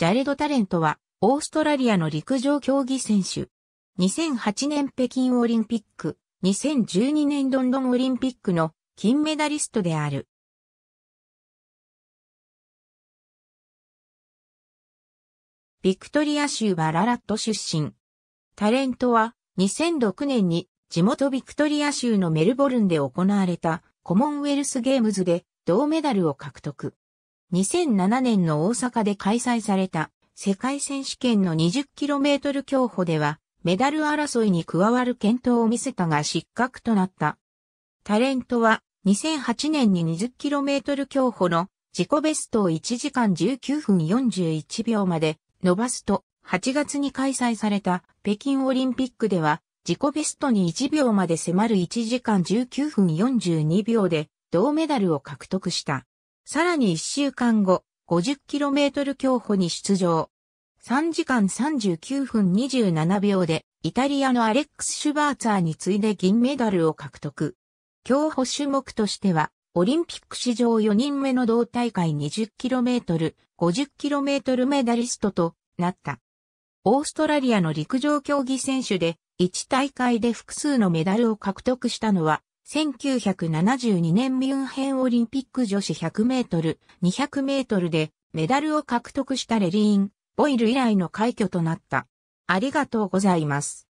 ジャレド・タレントは、オーストラリアの陸上競技選手。2008年北京オリンピック、2012年ロンドンオリンピックの金メダリストである。ビクトリア州バララット出身。タレントは2006年に地元ビクトリア州のメルボルンで行われたコモンウェルスゲームズで銅メダルを獲得。2007年の大阪で開催された世界選手権の 20km 競歩ではメダル争いに加わる検討を見せたが失格となった。タレントは2008年に 20km 競歩の自己ベストを1時間19分41秒まで伸ばすと8月に開催された北京オリンピックでは自己ベストに1秒まで迫る1時間19分42秒で銅メダルを獲得した。さらに1週間後、50km 競歩に出場。3時間39分27秒で、イタリアのアレックス・シュバーツァーに次いで銀メダルを獲得。競歩種目としては、オリンピック史上4人目の同大会 20km、50km メダリストとなった。オーストラリアの陸上競技選手で、1大会で複数のメダルを獲得したのは、1972年ミュンヘンオリンピック女子100メートル、200メートルでメダルを獲得したレリーン・ボイル以来の快挙となった。ありがとうございます。